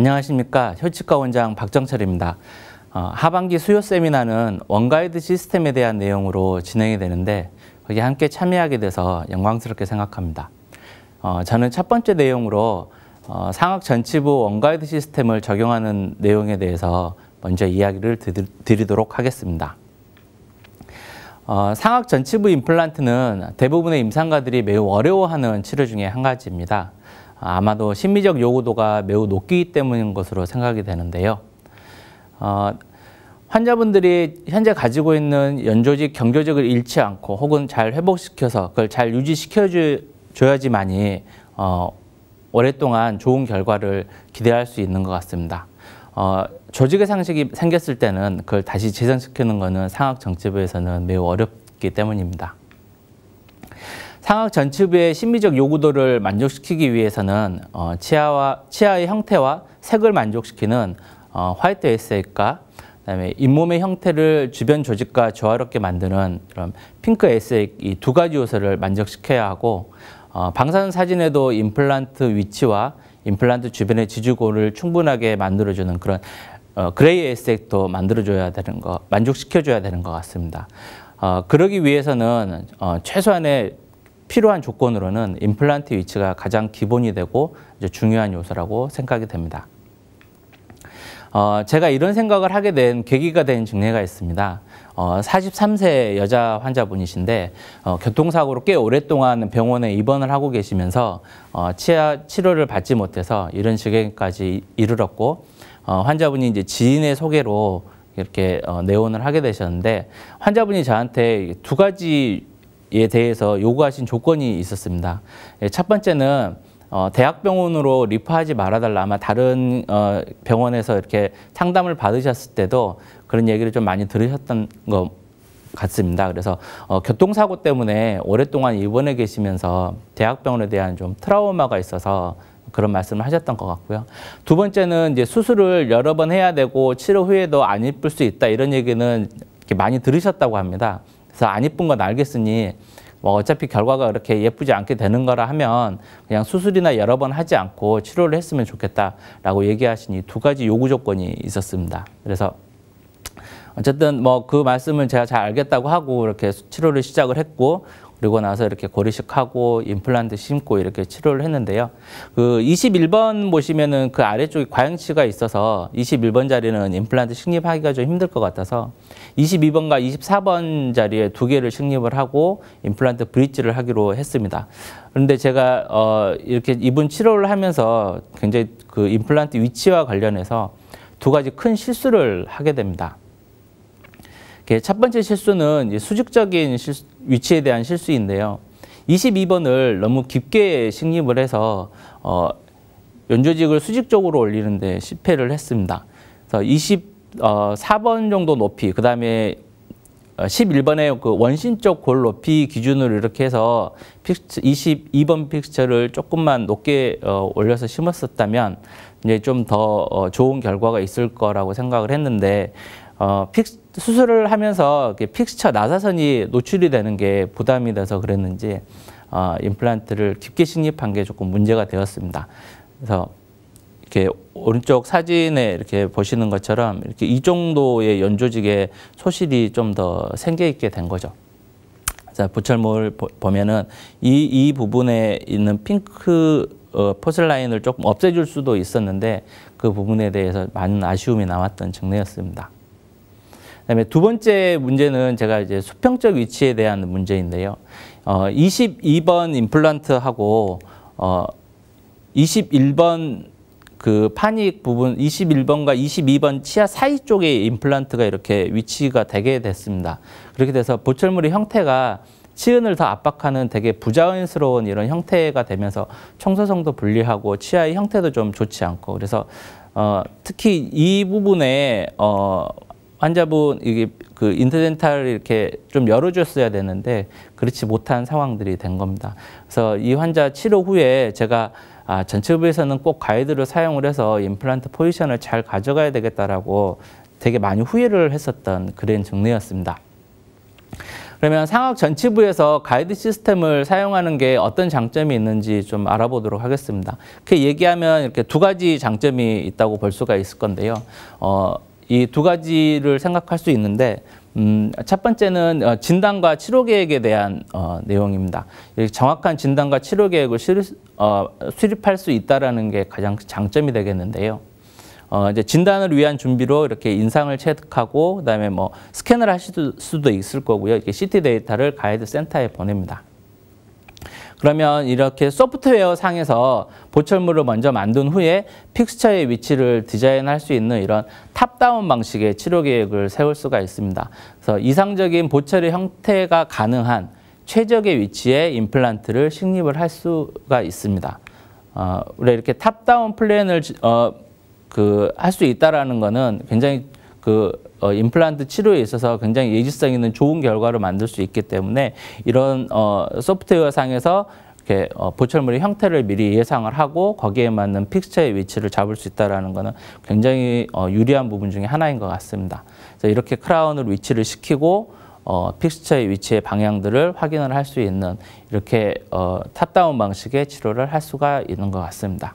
안녕하십니까. 혈치과 원장 박정철입니다. 어, 하반기 수요 세미나는 원가이드 시스템에 대한 내용으로 진행이 되는데 거기 함께 참여하게 돼서 영광스럽게 생각합니다. 어, 저는 첫 번째 내용으로 어, 상학 전치부 원가이드 시스템을 적용하는 내용에 대해서 먼저 이야기를 드리, 도록 하겠습니다. 어, 상악 전치부 임플란트는 대부분의 임상가들이 매우 어려워하는 치료 중에 한 가지입니다. 아마도 심리적 요구도가 매우 높기 때문인 것으로 생각이 되는데요. 어, 환자분들이 현재 가지고 있는 연조직, 경조직을 잃지 않고 혹은 잘 회복시켜서 그걸 잘 유지시켜줘야지만이 어, 오랫동안 좋은 결과를 기대할 수 있는 것 같습니다. 어, 조직의 상식이 생겼을 때는 그걸 다시 재생시키는 것은 상학 정치부에서는 매우 어렵기 때문입니다. 상악 전치부의 심리적 요구도를 만족시키기 위해서는 어, 치아와, 치아의 형태와 색을 만족시키는 어, 화이트 에세이과 그다음에 잇몸의 형태를 주변 조직과 조화롭게 만드는 그런 핑크 에세이 이두 가지 요소를 만족시켜야 하고 어, 방사선 사진에도 임플란트 위치와 임플란트 주변의 지주골을 충분하게 만들어주는 그런 어, 그레이 에세이도 만들어줘야 되는 거, 만족시켜줘야 되는 것 같습니다. 어, 그러기 위해서는 어, 최소한의 필요한 조건으로는 임플란트 위치가 가장 기본이 되고 이제 중요한 요소라고 생각이 됩니다. 어, 제가 이런 생각을 하게 된 계기가 된 증례가 있습니다. 어, 43세 여자 환자분이신데 어, 교통사고로 꽤 오랫동안 병원에 입원을 하고 계시면서 어, 치아 치료를 받지 못해서 이런 지경까지 이르렀고 어, 환자분이 이제 지인의 소개로 이렇게 어, 내원을 하게 되셨는데 환자분이 저한테 두 가지 이에 대해서 요구하신 조건이 있었습니다. 예, 첫 번째는 어, 대학병원으로 리퍼하지 말아달라. 아마 다른 어, 병원에서 이렇게 상담을 받으셨을 때도 그런 얘기를 좀 많이 들으셨던 것 같습니다. 그래서 어, 교통사고 때문에 오랫동안 입원해 계시면서 대학병원에 대한 좀 트라우마가 있어서 그런 말씀을 하셨던 것 같고요. 두 번째는 이제 수술을 여러 번 해야 되고 치료 후에도 안 이쁠 수 있다 이런 얘기는 많이 들으셨다고 합니다. 그래서 안 이쁜 건 알겠으니 뭐 어차피 결과가 그렇게 예쁘지 않게 되는 거라 하면 그냥 수술이나 여러 번 하지 않고 치료를 했으면 좋겠다라고 얘기하시니두 가지 요구 조건이 있었습니다. 그래서 어쨌든 뭐 그 말씀을 제가 잘 알겠다고 하고 이렇게 치료를 시작을 했고 그리고 나서 이렇게 고리식하고 임플란트 심고 이렇게 치료를 했는데요. 그 21번 보시면은 그 아래쪽에 과잉치가 있어서 21번 자리는 임플란트 식립하기가 좀 힘들 것 같아서 22번과 24번 자리에 두 개를 식립을 하고 임플란트 브릿지를 하기로 했습니다. 그런데 제가 어 이렇게 이분 치료를 하면서 굉장히 그 임플란트 위치와 관련해서 두 가지 큰 실수를 하게 됩니다. 첫 번째 실수는 수직적인 실수, 위치에 대한 실수인데요. 22번을 너무 깊게 식립을 해서 어, 연조직을 수직적으로 올리는데 실패를 했습니다. 그래서 24번 어, 정도 높이, 그 다음에 11번의 어, 그 원심적 골 높이 기준으로 이렇게 해서 픽스, 22번 픽스처를 조금만 높게 어, 올려서 심었었다면 이제 좀더 어, 좋은 결과가 있을 거라고 생각을 했는데 어, 픽스, 수술을 하면서 픽스처 나사선이 노출이 되는 게 부담이 돼서 그랬는지 어, 임플란트를 깊게 신입한게 조금 문제가 되었습니다. 그래서 이렇게 오른쪽 사진에 이렇게 보시는 것처럼 이렇게 이 정도의 연조직의 소실이 좀 더 생겨 있게 된 거죠. 자, 보철물 보면은 이, 이 부분에 있는 핑크 어, 포슬라인을 조금 없애줄 수도 있었는데 그 부분에 대해서 많은 아쉬움이 남았던 증례였습니다. 그다음에 두 번째 문제는 제가 이제 수평적 위치에 대한 문제인데요. 어, 22번 임플란트하고 어, 21번 그 파닉 부분 21번과 22번 치아 사이 쪽에 임플란트가 이렇게 위치가 되게 됐습니다. 그렇게 돼서 보철물의 형태가 치은을 더 압박하는 되게 부자연스러운 이런 형태가 되면서 청소성도 불리하고 치아의 형태도 좀 좋지 않고 그래서 어, 특히 이 부분에 어, 환자분 이게 그 인터덴탈 이렇게 좀 열어줬어야 되는데 그렇지 못한 상황들이 된 겁니다. 그래서 이 환자 치료 후에 제가 아, 전체부에서는 꼭 가이드를 사용을 해서 임플란트 포지션을 잘 가져가야 되겠다라고 되게 많이 후회를 했었던 그런 증례였습니다. 그러면 상악 전치부에서 가이드 시스템을 사용하는 게 어떤 장점이 있는지 좀 알아보도록 하겠습니다. 그 얘기하면 이렇게 두 가지 장점이 있다고 볼 수가 있을 건데요. 어, 이두 가지를 생각할 수 있는데 음, 첫 번째는 어, 진단과 치료 계획에 대한 어, 내용입니다. 정확한 진단과 치료 계획을 수 어, 수립할 수 있다라는 게 가장 장점이 되겠는데요. 어, 이제 진단을 위한 준비로 이렇게 인상을 체득하고 그다음에 뭐 스캔을 하실 수도 있을 거고요. 이렇게 CT 데이터를 가이드 센터에 보냅니다. 그러면 이렇게 소프트웨어 상에서 보철물을 먼저 만든 후에 픽스처의 위치를 디자인할 수 있는 이런 탑다운 방식의 치료 계획을 세울 수가 있습니다. 그래서 이상적인 보철의 형태가 가능한 최적의 위치에 임플란트를 식립을 할 수가 있습니다. 어, 우리 이렇게 탑다운 플랜을 어, 그할 수 있다라는 거는 굉장히 그 어, 임플란트 치료에 있어서 굉장히 예지성 있는 좋은 결과를 만들 수 있기 때문에 이런 어, 소프트웨어 상에서 이렇게 어, 보철물의 형태를 미리 예상을 하고 거기에 맞는 픽스처의 위치를 잡을 수있다는 것은 굉장히 어, 유리한 부분 중에 하나인 것 같습니다. 그래서 이렇게 크라운을 위치를 시키고 어, 픽스처의 위치의 방향들을 확인을 할 수 있는 이렇게 어, 탑다운 방식의 치료를 할 수가 있는 것 같습니다.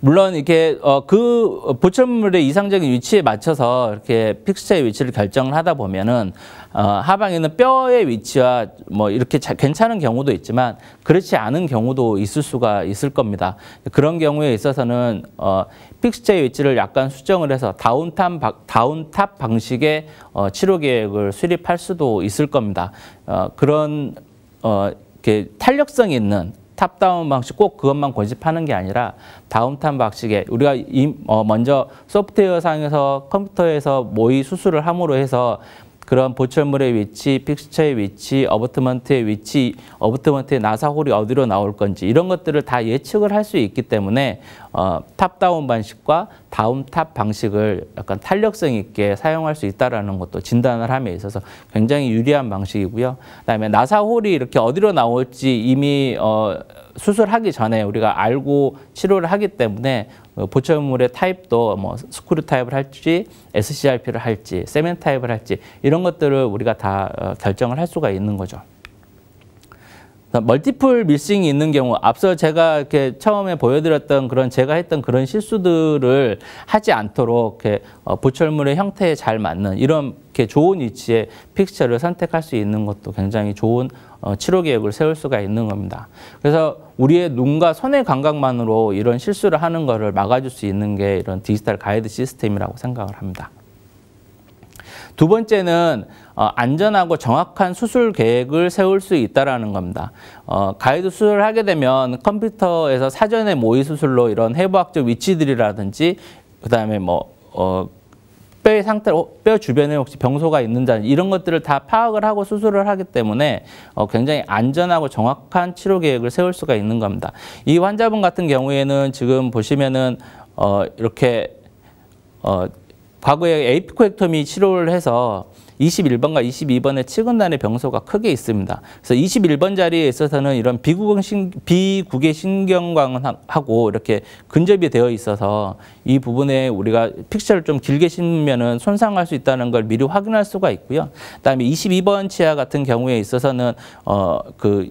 물론 이렇게 어, 그 보철물의 이상적인 위치에 맞춰서 이렇게 픽스처의 위치를 결정을 하다 보면은 어, 하방에는 뼈의 위치와 뭐 이렇게 자, 괜찮은 경우도 있지만 그렇지 않은 경우도 있을 수가 있을 겁니다. 그런 경우에 있어서는 어, 픽스처의 위치를 약간 수정을 해서 다운탑, 다운탑 방식의 어, 치료 계획을 수립할 수도 있을 겁니다. 어, 그런 어, 이렇게 탄력성 있는 탑다운 방식 꼭 그것만 고집하는 게 아니라 다운탑 방식에 우리가 어, 먼저 소프트웨어 상에서 컴퓨터에서 모의 수술을 함으로 해서 그러한 보철물의 위치, 픽스처의 위치, 어버트먼트의 위치, 어버트먼트의 나사홀이 어디로 나올 건지 이런 것들을 다 예측을 할 수 있기 때문에 어, 탑다운 방식과 다운탑 방식을 약간 탄력성 있게 사용할 수 있다라는 것도 진단을 함에 있어서 굉장히 유리한 방식이고요. 그다음에 나사홀이 이렇게 어디로 나올지 이미 어, 수술하기 전에 우리가 알고 치료를 하기 때문에 뭐 보철물의 타입도 뭐 스크류 타입을 할지 SCRP를 할지 세멘 타입을 할지 이런 것들을 우리가 다 어, 결정을 할 수가 있는 거죠. 멀티플 밀싱이 있는 경우 앞서 제가 이렇게 처음에 보여드렸던 그런 제가 했던 그런 실수들을 하지 않도록 이렇게 어, 보철물의 형태에 잘 맞는 이런 이렇게 좋은 위치에 픽스처를 선택할 수 있는 것도 굉장히 좋은 어, 치료 계획을 세울 수가 있는 겁니다. 그래서 우리의 눈과 손의 감각만으로 이런 실수를 하는 것을 막아줄 수 있는 게 이런 디지털 가이드 시스템이라고 생각을 합니다. 두 번째는 어, 안전하고 정확한 수술 계획을 세울 수있다는 겁니다. 어, 가이드 수술을 하게 되면 컴퓨터에서 사전에 모의 수술로 이런 해부학적 위치들이라든지 그다음에 뭐 어, 뼈의 상태, 어, 뼈 주변에 혹시 병소가 있는지 이런 것들을 다 파악을 하고 수술을 하기 때문에 어, 굉장히 안전하고 정확한 치료 계획을 세울 수가 있는 겁니다. 이 환자분 같은 경우에는 지금 보시면은 어, 이렇게 어, 과거에 에이피코액토미 치료를 해서 21번과 22번의 측은단의 병소가 크게 있습니다. 그래서 21번 자리에 있어서는 이런 비구경 신, 비구개 신경광하고 이렇게 근접이 되어 있어서 이 부분에 우리가 픽셀을 좀 길게 신으면 손상할 수 있다는 걸 미리 확인할 수가 있고요. 그다음에 22번 치아 같은 경우에 있어서는 어 그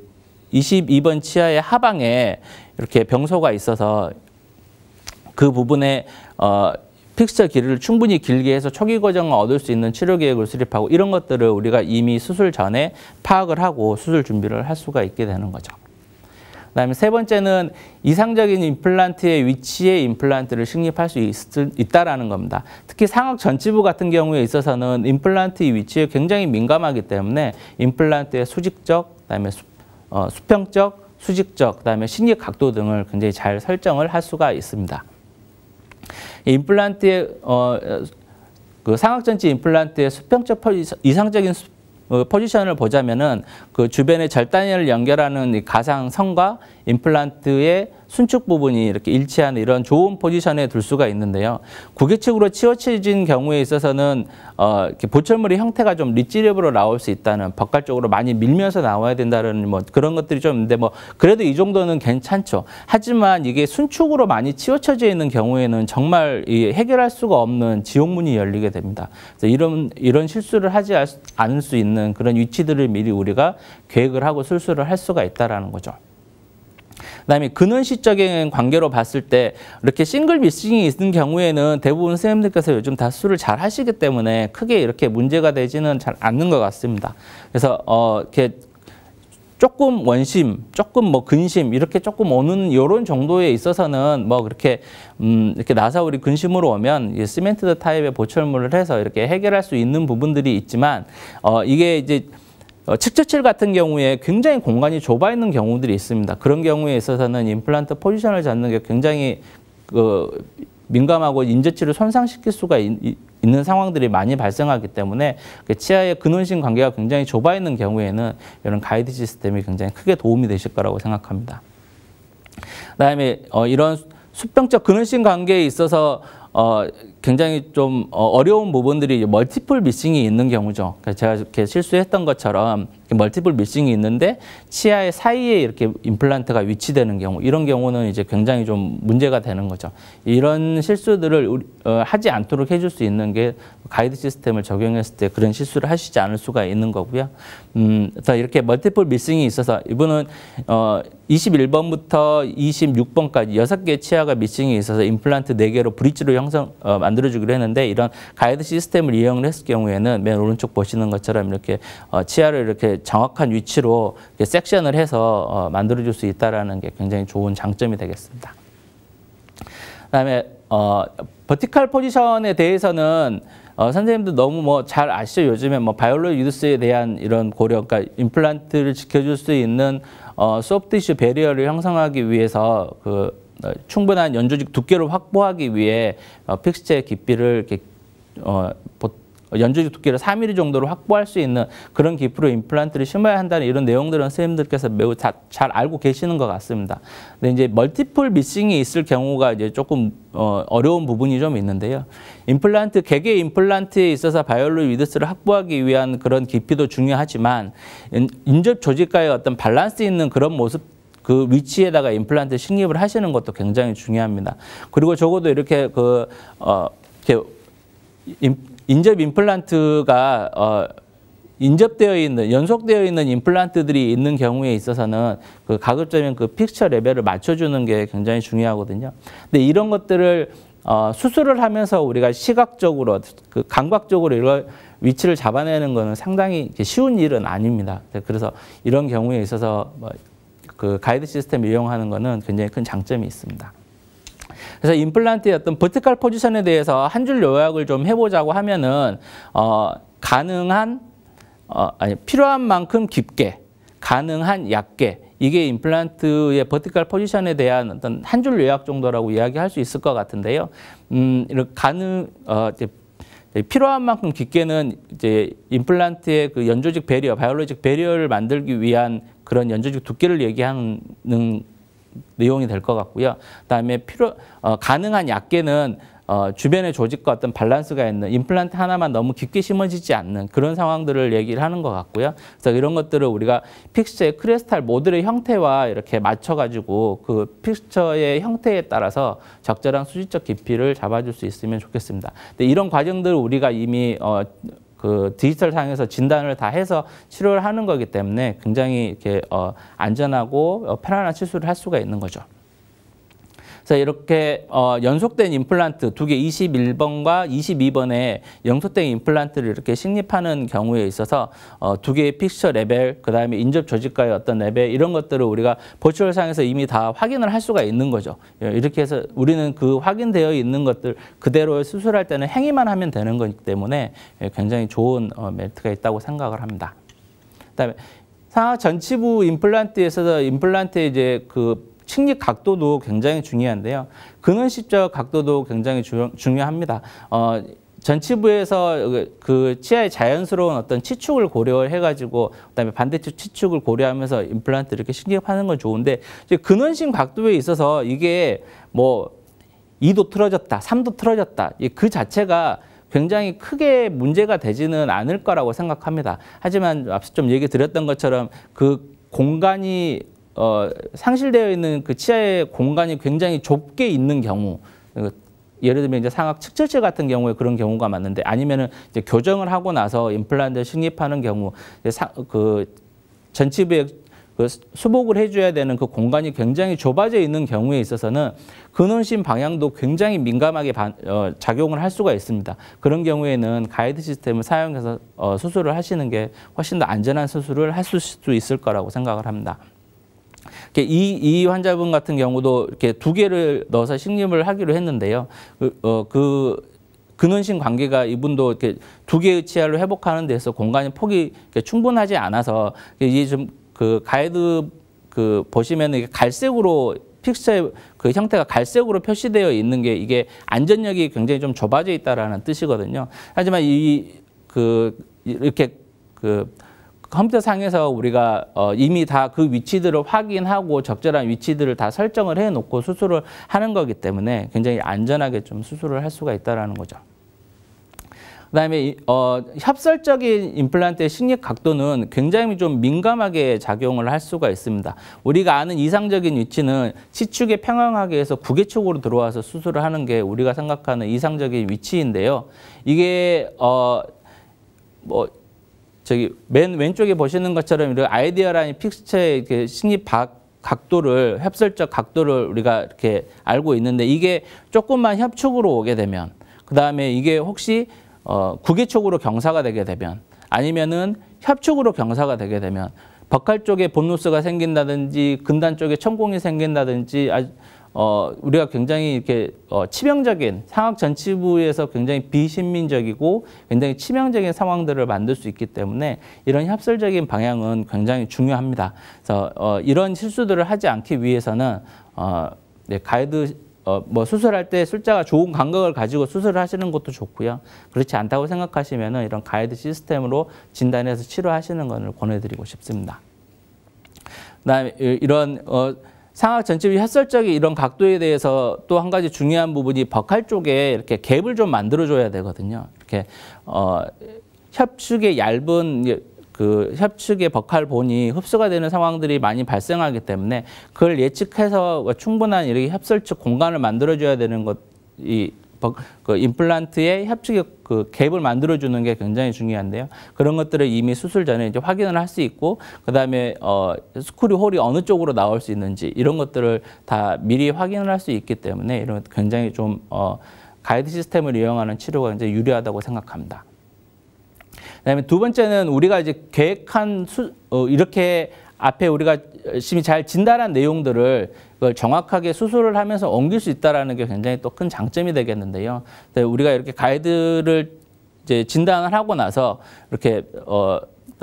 22번 치아의 하방에 이렇게 병소가 있어서 그 부분에 어 픽스처 길이를 충분히 길게 해서 초기 과정을 얻을 수 있는 치료 계획을 수립하고 이런 것들을 우리가 이미 수술 전에 파악을 하고 수술 준비를 할 수가 있게 되는 거죠. 그다음에 세 번째는 이상적인 임플란트의 위치에 임플란트를 식립할 수 있, 다라는 겁니다. 특히 상악 전치부 같은 경우에 있어서는 임플란트의 위치에 굉장히 민감하기 때문에 임플란트의 수직적, 그다음에 수, 어, 평적 수직적, 그다음에 신입 각도 등을 굉장히 잘 설정을 할 수가 있습니다. 임플란트의 어, 그 상악전지 임플란트의 수평적 포지 이상적인 수, 어, 포지션을 보자면은 그 주변의 절단을 연결하는 가상선과 임플란트의 순축 부분이 이렇게 일치하는 이런 좋은 포지션에 둘 수가 있는데요. 고객측으로 치워진 경우에 있어서는 어, 이렇게 보철물의 형태가 좀 리찌랩으로 나올 수 있다는 벽갈쪽으로 많이 밀면서 나와야 된다는 뭐 그런 것들이 좀 있는데 뭐 그래도 이 정도는 괜찮죠. 하지만 이게 순축으로 많이 치워쳐져 있는 경우에는 정말 이 해결할 수가 없는 지옥문이 열리게 됩니다. 그래서 이런 이런 실수를 하지 않을 수 있는 그런 위치들을 미리 우리가 계획을 하고 술수를 할 수가 있다라는 거죠. 그다음에 근원시적인 관계로 봤을 때 이렇게 싱글 미싱이 있는 경우에는 대부분 선생님들께서 요즘 다 수를 잘 하시기 때문에 크게 이렇게 문제가 되지는 잘 않는 것 같습니다. 그래서 어 이렇게 조금 원심, 조금 뭐 근심 이렇게 조금 오는 이런 정도에 있어서는 뭐 그렇게 음 이렇게 나사울리 근심으로 오면 시멘트 타입의 보철물을 해서 이렇게 해결할 수 있는 부분들이 있지만 어 이게 이제 어, 측젖칠 같은 경우에 굉장히 공간이 좁아 있는 경우들이 있습니다. 그런 경우에 있어서는 임플란트 포지션을 잡는 게 굉장히 그 민감하고 인재치를 손상시킬 수가 있, 는 상황들이 많이 발생하기 때문에 그 치아의 근원신 관계가 굉장히 좁아 있는 경우에는 이런 가이드 시스템이 굉장히 크게 도움이 되실 거라고 생각합니다. 그다음에 어, 이런 수평적 근원신 관계에 있어서 어, 굉장히 좀 어, 어려운 부분들이 멀티플 미싱이 있는 경우죠. 그러니까 제가 이렇게 실수했던 것처럼 멀티플 미싱이 있는데 치아의 사이에 이렇게 임플란트가 위치되는 경우 이런 경우는 이제 굉장히 좀 문제가 되는 거죠. 이런 실수들을 우리, 어, 하지 않도록 해줄 수 있는 게 가이드 시스템을 적용했을 때 그런 실수를 하시지 않을 수가 있는 거고요. 음, 그래서 이렇게 멀티플 미싱이 있어서 이분은 어, 21번부터 26번까지 6개 치아가 미싱이 있어서 임플란트 4개로 브릿지로 형성 어, 만들어주기로 했는데 이런 가이드 시스템을 이용을 했을 경우에는 맨 오른쪽 보시는 것처럼 이렇게 어, 치아를 이렇게 정확한 위치로 섹션을 해서 어, 만들어줄 수있다는게 굉장히 좋은 장점이 되겠습니다. 그다음에 어, 버티컬 포지션에 대해서는 어, 선생님도 너무 뭐 잘 아시죠? 요즘에 뭐 바이올로 유스에 대한 이런 고려, 그러니까 임플란트를 지켜줄 수 있는 어, 소프트슈 베리어를 형성하기 위해서 그 어, 충분한 연조직 두께를 확보하기 위해 어, 픽스체 깊이를 이렇게 어, 연주직 두께를 3mm 정도로 확보할 수 있는 그런 기프로 임플란트를 심어야 한다는 이런 내용들은 선생님들께서 매우 자, 잘 알고 계시는 것 같습니다. 근데 이제 멀티플 미싱이 있을 경우가 이제 조금 어, 어려운 부분이 좀 있는데요. 임플란트 개개 임플란트에 있어서 바이올로 위드스를 확보하기 위한 그런 깊이도 중요하지만 인접 조직과의 어떤 밸런스 있는 그런 모습 그 위치에다가 임플란트 식립을 하시는 것도 굉장히 중요합니다. 그리고 적어도 이렇게 그, 어, 이렇게 임, 인접 임플란트가 어, 인접되어 있는 연속되어 있는 임플란트들이 있는 경우에 있어서는 그 가급적이면 그 픽처 레벨을 맞춰주는 게 굉장히 중요하거든요. 근데 이런 것들을 어, 수술을 하면서 우리가 시각적으로 그 감각적으로 이걸 위치를 잡아내는 것은 상당히 쉬운 일은 아닙니다. 그래서 이런 경우에 있어서 뭐그 가이드 시스템 이용하는 것은 굉장히 큰 장점이 있습니다. 그래서 임플란트의 어떤 버티컬 포지션에 대해서 한 줄 요약을 좀 해보자고 하면은 어, 가능한 어, 아니 필요한 만큼 깊게 가능한 약게 이게 임플란트의 버티컬 포지션에 대한 어떤 한 줄 요약 정도라고 이야기할 수 있을 것 같은데요. 음, 이렇게 가능 어, 이제 필요한 만큼 깊게는 이제 임플란트의 그 연조직 배리어, 바이올로직 배리어를 만들기 위한 그런 연조직 두께를 얘기하는 내용이 될 것 같고요. 그다음에 필요 어, 가능한 약계는 어, 주변의 조직과 어떤 밸런스가 있는 임플란트 하나만 너무 깊게 심어지지 않는 그런 상황들을 얘기를 하는 것 같고요. 그래서 이런 것들을 우리가 픽스의 크리스탈 모듈의 형태와 이렇게 맞춰가지고 그 픽스처의 형태에 따라서 적절한 수직적 깊이를 잡아줄 수 있으면 좋겠습니다. 근데 이런 과정들을 우리가 이미 어, 그 디지털 상에서 진단을 다 해서 치료를 하는 거기 때문에 굉장히 이렇게 어 안전하고 어, 편안한 치수를 할 수가 있는 거죠. 자, 이렇게 어, 연속된 임플란트 두 개 21번과 22번에 연속된 임플란트를 이렇게 식립하는 경우에 있어서 어, 두 개의 픽처 레벨, 그 다음에 인접 조직과의 어떤 레벨 이런 것들을 우리가 보추상에서 이미 다 확인을 할 수가 있는 거죠. 예, 이렇게 해서 우리는 그 확인되어 있는 것들 그대로 수술할 때는 행위만 하면 되는 거기 때문에 예, 굉장히 좋은 어, 멜트가 있다고 생각을 합니다. 그다음에 상하 전치부 임플란트에서 도 임플란트의 이제 그 칙립 각도도 굉장히 중요한데요. 근원 십자 각도도 굉장히 주, 중요합니다. 어, 전치부에서 그, 그 치아의 자연스러운 어떤 치축을 고려해가지고 그다음에 반대쪽 치축을 고려하면서 임플란트 이렇게 신경하는 건 좋은데 근원심 각도에 있어서 이게 뭐 2도 틀어졌다, 3도 틀어졌다 그 자체가 굉장히 크게 문제가 되지는 않을 거라고 생각합니다. 하지만 앞서 좀 얘기 드렸던 것처럼 그 공간이 어, 상실되어 있는 그 치아의 공간이 굉장히 좁게 있는 경우 그 예를 들면 이제 상악 측절제 같은 경우에 그런 경우가 많은데 아니면은 이제 교정을 하고 나서 임플란트를 식립하는 경우 사, 그 전치부에 그 수복을 해줘야 되는 그 공간이 굉장히 좁아져 있는 경우에 있어서는 근원심 방향도 굉장히 민감하게 반, 어, 작용을 할 수가 있습니다. 그런 경우에는 가이드 시스템을 사용해서 어, 수술을 하시는 게 훨씬 더 안전한 수술을 할 수 있을 거라고 생각을 합니다. 이, 이 환자분 같은 경우도 이렇게 두 개를 넣어서 식림을 하기로 했는데요. 그, 어, 그 근원신 관계가 이분도 이렇게 두 개의 치아로 회복하는 데서 공간이 폭이 충분하지 않아서 이게 좀 그 가이드 그 보시면 이게 갈색으로 픽스의 그 형태가 갈색으로 표시되어 있는 게 이게 안전력이 굉장히 좀 좁아져 있다라는 뜻이거든요. 하지만 이 그 이렇게 그 컴퓨터상에서 우리가 어, 이미 다 그 위치들을 확인하고 적절한 위치들을 다 설정을 해놓고 수술을 하는 거기 때문에 굉장히 안전하게 좀 수술을 할 수가 있다는 거죠. 그 다음에 어, 협설적인 임플란트의 식립 각도는 굉장히 좀 민감하게 작용을 할 수가 있습니다. 우리가 아는 이상적인 위치는 시축에 평형하게 해서 구개축으로 들어와서 수술을 하는 게 우리가 생각하는 이상적인 위치인데요. 이게 어, 뭐 저기 맨 왼쪽에 보시는 것처럼 이렇게 아이디어 라인 픽스처의 이렇게 신입 박 각도를 햅설적 각도를 우리가 이렇게 알고 있는데 이게 조금만 협축으로 오게 되면 그 다음에 이게 혹시 어, 구기축으로 경사가 되게 되면 아니면은 협축으로 경사가 되게 되면 벽할 쪽에 본노스가 생긴다든지 근단 쪽에 천공이 생긴다든지 아, 어, 우리가 굉장히 이렇게 어, 치명적인 상학 전치부에서 굉장히 비신민적이고 굉장히 치명적인 상황들을 만들 수 있기 때문에 이런 협설적인 방향은 굉장히 중요합니다. 그래서 어, 이런 실수들을 하지 않기 위해서는 어, 네, 가이드 어, 뭐 수술할 때 술자가 좋은 감각을 가지고 수술을 하시는 것도 좋고요. 그렇지 않다고 생각하시면 이런 가이드 시스템으로 진단해서 치료하시는 것을 권해드리고 싶습니다. 그다음에 이런 어, 상하 전집이 햇설적인 이런 각도에 대해서 또 한 가지 중요한 부분이 버할 쪽에 이렇게 갭을 좀 만들어줘야 되거든요. 이렇게 어, 협축의 얇은 그 협축의 버할 본이 흡수가 되는 상황들이 많이 발생하기 때문에 그걸 예측해서 뭐 충분한 이렇게 협설측 공간을 만들어줘야 되는 것이 그 임플란트의 협착력 그 갭을 만들어주는 게 굉장히 중요한데요. 그런 것들을 이미 수술 전에 이제 확인을 할 수 있고, 그 다음에 어, 스크류 홀이 어느 쪽으로 나올 수 있는지 이런 것들을 다 미리 확인을 할 수 있기 때문에 이런 굉장히 좀 어, 가이드 시스템을 이용하는 치료가 굉장 유리하다고 생각합니다. 그다음에 두 번째는 우리가 이제 계획한 수, 어, 이렇게 앞에 우리가 열심히 어, 잘 진단한 내용들을 그걸 정확하게 수술을 하면서 옮길 수 있다라는 게 굉장히 또 큰 장점이 되겠는데요. 우리가 이렇게 가이드를 이제 진단을 하고 나서 이렇게 어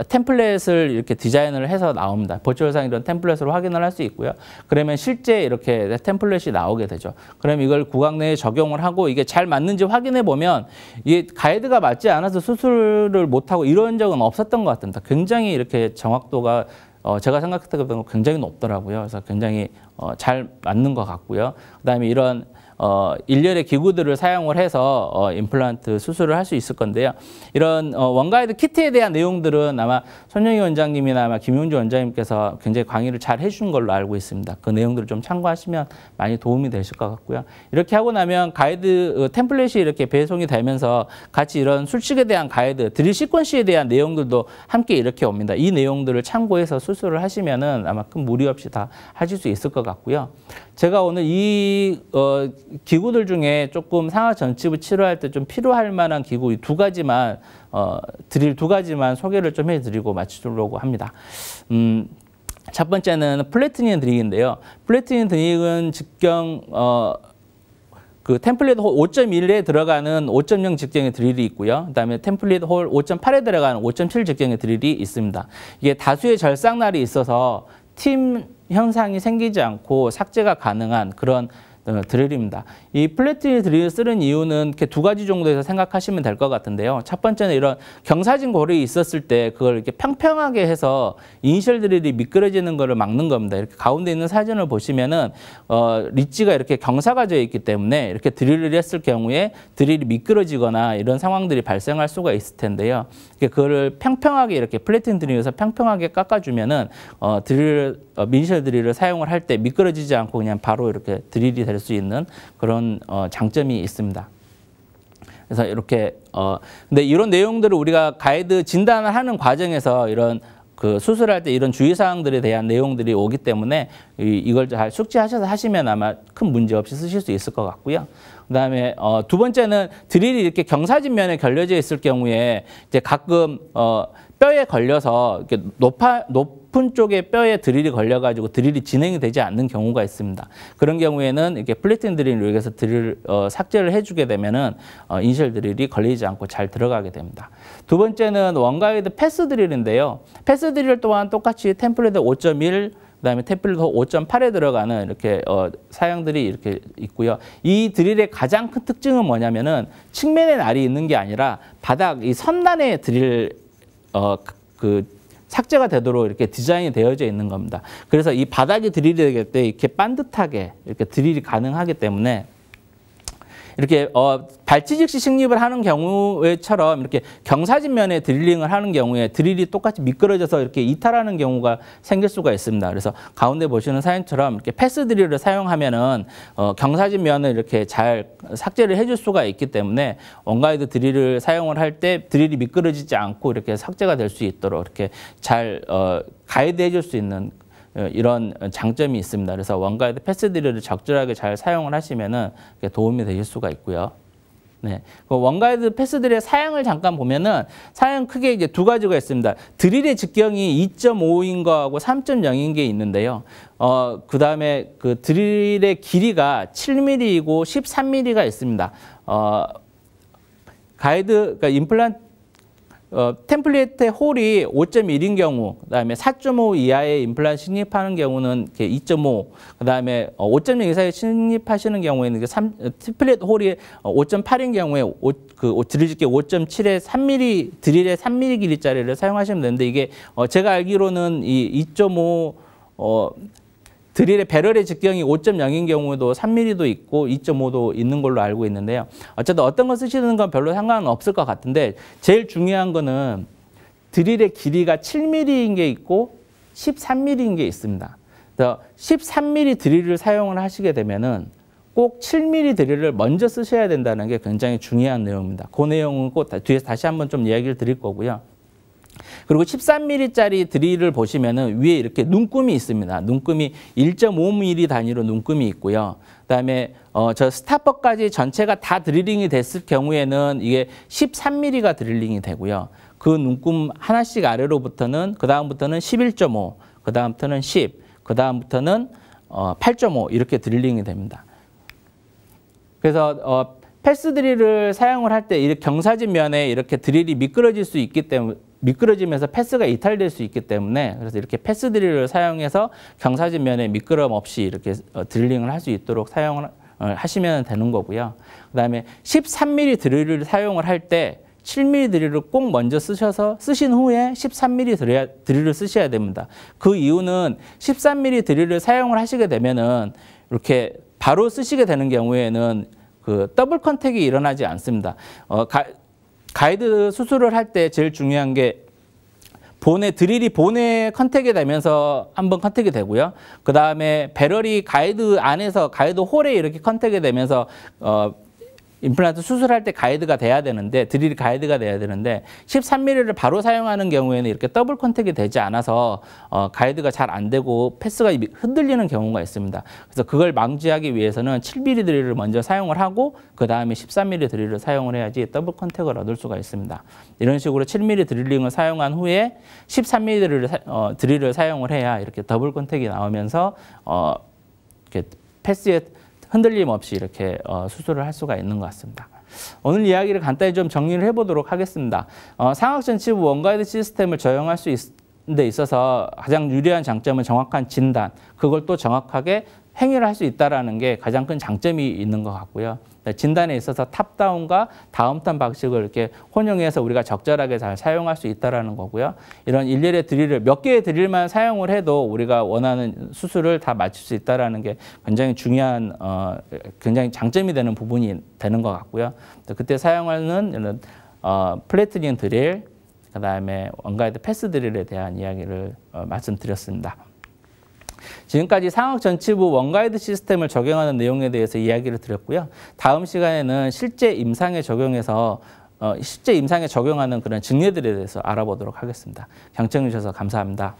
템플릿을 이렇게 디자인을 해서 나옵니다. 버추얼상 이런 템플릿으로 확인을 할 수 있고요. 그러면 실제 이렇게 템플릿이 나오게 되죠. 그럼 이걸 구강 내에 적용을 하고 이게 잘 맞는지 확인해 보면 이게 가이드가 맞지 않아서 수술을 못하고 이런 적은 없었던 것 같습니다. 굉장히 이렇게 정확도가 어, 제가 생각했던 것보다 굉장히 높더라고요. 그래서 굉장히 어, 잘 맞는 것 같고요. 그다음에 이런 어, 일련의 기구들을 사용을 해서 어, 임플란트 수술을 할 수 있을 건데요. 이런 어, 원가이드 키트에 대한 내용들은 아마 손영희 원장님이나 아마 김용주 원장님께서 굉장히 강의를 잘 해준 걸로 알고 있습니다. 그 내용들을 좀 참고하시면 많이 도움이 되실 것 같고요. 이렇게 하고 나면 가이드 어, 템플릿이 이렇게 배송이 되면서 같이 이런 술식에 대한 가이드, 드릴 시퀀스에 대한 내용들도 함께 이렇게 옵니다. 이 내용들을 참고해서 수술을 하시면은 아마 큰 무리 없이 다 하실 수 있을 것 같고요. 제가 오늘 이 어, 기구들 중에 조금 상하 전집부 치료할 때 좀 필요할 만한 기구 이 두 가지만 어, 드릴 두 가지만 소개를 좀 해드리고 마치려고 합니다. 음, 첫 번째는 플래티늄 드릭인데요. 플래티늄움 드릭은 직경 어, 그 템플릿 홀 5.1에 들어가는 5.0 직경의 드릴이 있고요. 그다음에 템플릿 홀 5.8에 들어가는 5.7 직경의 드릴이 있습니다. 이게 다수의 절삭날이 있어서 팀 현상이 생기지 않고 삭제가 가능한 그런 어, 드릴입니다. 이 플래티니 드릴 쓰는 이유는 이렇게 두 가지 정도에서 생각하시면 될 것 같은데요. 첫 번째는 이런 경사진 고리 있었을 때 그걸 이렇게 평평하게 해서 이니셜 드릴이 미끄러지는 것을 막는 겁니다. 이렇게 가운데 있는 사진을 보시면은 어, 리치가 이렇게 경사가 되어 있기 때문에 이렇게 드릴을 했을 경우에 드릴이 미끄러지거나 이런 상황들이 발생할 수가 있을 텐데요. 그거를 평평하게 이렇게 플래틴 드릴에서 평평하게 깎아주면은 어, 드릴 어, 미니셜 드릴을 사용을 할 때 미끄러지지 않고 그냥 바로 이렇게 드릴이 될 될수 있는 그런 어, 장점이 있습니다. 그래서 이렇게 어 근데 이런 내용들을 우리가 가이드 진단을 하는 과정에서 이런 그 수술할 때 이런 주의사항들에 대한 내용들이 오기 때문에 이걸 잘 숙지하셔서 하시면 아마 큰 문제 없이 쓰실 수 있을 것 같고요. 그다음에 어, 두 번째는 드릴이 이렇게 경사진면에 결려져 있을 경우에 이제 가끔 어, 뼈에 걸려서 이렇게 높아 높 스푼 쪽에 뼈에 드릴이 걸려가지고 드릴이 진행이 되지 않는 경우가 있습니다. 그런 경우에는 이렇게 플래팅 드릴로 해서 드릴 어, 삭제를 해주게 되면은 어, 인셜 드릴이 걸리지 않고 잘 들어가게 됩니다. 두 번째는 원가이드 패스 드릴인데요. 패스 드릴 또한 똑같이 템플릿의 5.1 그다음에 템플릿 5.8에 들어가는 이렇게 어, 사양들이 이렇게 있고요. 이 드릴의 가장 큰 특징은 뭐냐면은 측면에 날이 있는 게 아니라 바닥 이 선단에 드릴 어, 그 삭제가 되도록 이렇게 디자인이 되어져 있는 겁니다. 그래서 이 바닥이 드릴이 될 때 이렇게 반듯하게 이렇게 드릴이 가능하기 때문에 이렇게 어, 발치즉시 식립을 하는 경우처럼 이렇게 경사진면에 드릴링을 하는 경우에 드릴이 똑같이 미끄러져서 이렇게 이탈하는 경우가 생길 수가 있습니다. 그래서 가운데 보시는 사연처럼 이렇게 패스 드릴을 사용하면은 어, 경사진면을 이렇게 잘 삭제를 해줄 수가 있기 때문에 원가이드 드릴을 사용을 할 때 드릴이 미끄러지지 않고 이렇게 삭제가 될 수 있도록 이렇게 잘 어, 가이드해 줄수 있는 어, 이런 장점이 있습니다. 그래서 원가이드 패스 딜을 적절하게 잘 사용을 하시면은 도움이 되실 수가 있고요. 네. 그 원가이드 패스들의 사양을 잠깐 보면은 사양 크게 이제 두 가지가 있습니다. 드릴의 직경이 2.5인 거하고 3.0인 게 있는데요. 어, 그 다음에 그 드릴의 길이가 7mm이고 13mm가 있습니다. 어, 가이드, 그러니까 임플란트 어, 템플릿이의 홀이 5.1인 경우, 그 다음에 4.5 이하의 임플란트 신입하는 경우는 이렇게 2.5, 그 다음에 5.0 이상의 신입하시는 경우에는 그 3, 템플릿 홀이 5.8인 어, 경우에 5, 그 드릴 깊게 5.7에 3mm, 드릴에 3mm 길이짜리를 사용하시면 되는데 이게 어, 제가 알기로는 이 2.5, 어, 드릴의 배럴의 직경이 5.0인 경우도 3mm도 있고 2.5도 있는 걸로 알고 있는데요. 어쨌든 어떤 거 쓰시는 건 별로 상관은 없을 것 같은데 제일 중요한 거는 드릴의 길이가 7mm인 게 있고 13mm인 게 있습니다. 그래서 13mm 드릴을 사용을 하시게 되면은 꼭 7mm 드릴을 먼저 쓰셔야 된다는 게 굉장히 중요한 내용입니다. 그 내용은 꼭 뒤에서 다시 한번 좀 이야기를 드릴 거고요. 그리고 13mm짜리 드릴을 보시면은 위에 이렇게 눈금이 있습니다. 눈금이 1.5mm 단위로 눈금이 있고요. 그다음에 어, 저 스타퍼까지 전체가 다 드릴링이 됐을 경우에는 이게 13mm가 드릴링이 되고요. 그 눈금 하나씩 아래로부터는 그 다음부터는 11.5, 그 다음부터는 10, 그 다음부터는 어, 8.5 이렇게 드릴링이 됩니다. 그래서 어, 패스 드릴을 사용을 할때 경사진 면에 이렇게 드릴이 미끄러질 수 있기 때문에 미끄러지면서 패스가 이탈될 수 있기 때문에 그래서 이렇게 패스 드릴을 사용해서 경사진 면에 미끄럼 없이 이렇게 어, 드릴링을 할 수 있도록 사용을 어, 하시면 되는 거고요. 그다음에 13mm 드릴을 사용을 할 때 7mm 드릴을 꼭 먼저 쓰셔서 쓰신 후에 13mm 드릴을 쓰셔야 됩니다. 그 이유는 13mm 드릴을 사용을 하시게 되면은 이렇게 바로 쓰시게 되는 경우에는 그 더블 컨택이 일어나지 않습니다. 어, 가, 가이드 수술을 할 때 제일 중요한 게 본에 드릴이 본에 컨택이 되면서 한번 컨택이 되고요. 그 다음에 배럴이 가이드 안에서 가이드 홀에 이렇게 컨택이 되면서 어, 임플란트 수술할 때 가이드가 돼야 되는데 드릴 가이드가 돼야 되는데 13mm를 바로 사용하는 경우에는 이렇게 더블 컨택이 되지 않아서 어, 가이드가 잘 안 되고 패스가 흔들리는 경우가 있습니다. 그래서 그걸 망지하기 위해서는 7mm 드릴을 먼저 사용을 하고 그 다음에 13mm 드릴을 사용을 해야지 더블 컨택을 얻을 수가 있습니다. 이런 식으로 7mm 드릴링을 사용한 후에 13mm 드릴을, 사, 어, 드릴을 사용을 해야 이렇게 더블 컨택이 나오면서 어, 이렇게 패스의 흔들림 없이 이렇게 어, 수술을 할 수가 있는 것 같습니다. 오늘 이야기를 간단히 좀 정리를 해보도록 하겠습니다. 어, 상악전치부 원가이드 시스템을 적용할 수 있는 데 있어서 가장 유리한 장점은 정확한 진단, 그걸 또 정확하게 행위를 할 수 있다는 게 가장 큰 장점이 있는 것 같고요. 네, 진단에 있어서 탑다운과 다음턴 방식을 이렇게 혼용해서 우리가 적절하게 잘 사용할 수있다는 거고요. 이런 일일의 드릴을 몇 개의 드릴만 사용을 해도 우리가 원하는 수술을 다 맞출 수있다는게 굉장히 중요한 어 굉장히 장점이 되는 부분이 되는 것 같고요. 그때 사용하는 이런 어 플래트닝 드릴 그다음에 원가이드 패스 드릴에 대한 이야기를 어 말씀드렸습니다. 지금까지 상학전치부 원가이드 시스템을 적용하는 내용에 대해서 이야기를 드렸고요. 다음 시간에는 실제 임상에 적용해서 어, 실제 임상에 적용하는 그런 증례들에 대해서 알아보도록 하겠습니다. 경청해 주셔서 감사합니다.